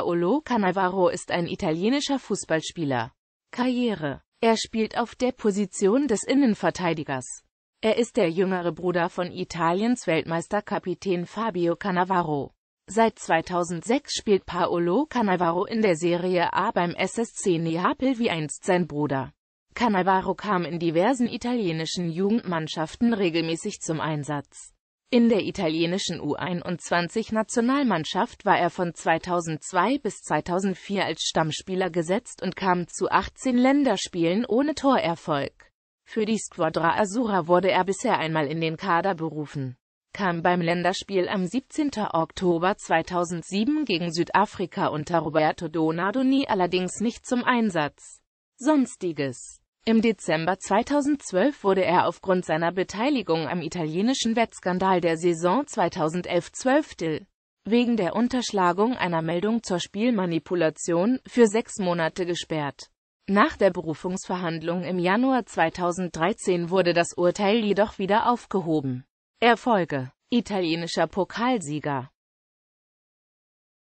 Paolo Cannavaro ist ein italienischer Fußballspieler. Karriere Er spielt auf der Position des Innenverteidigers. Er ist der jüngere Bruder von Italiens Weltmeisterkapitän Fabio Cannavaro. Seit 2006 spielt Paolo Cannavaro in der Serie A beim SSC Neapel wie einst sein Bruder. Cannavaro kam in diversen italienischen Jugendmannschaften regelmäßig zum Einsatz. In der italienischen U21-Nationalmannschaft war er von 2002 bis 2004 als Stammspieler gesetzt und kam zu 18 Länderspielen ohne Torerfolg. Für die Squadra Azzurra wurde er bisher einmal in den Kader berufen, kam beim Länderspiel am 17. Oktober 2007 gegen Südafrika unter Roberto Donadoni allerdings nicht zum Einsatz. Sonstiges im Dezember 2012 wurde er aufgrund seiner Beteiligung am italienischen Wettskandal der Saison 2011-12 wegen der Unterschlagung einer Meldung zur Spielmanipulation für sechs Monate gesperrt. Nach der Berufungsverhandlung im Januar 2013 wurde das Urteil jedoch wieder aufgehoben. Erfolge Italienischer Pokalsieger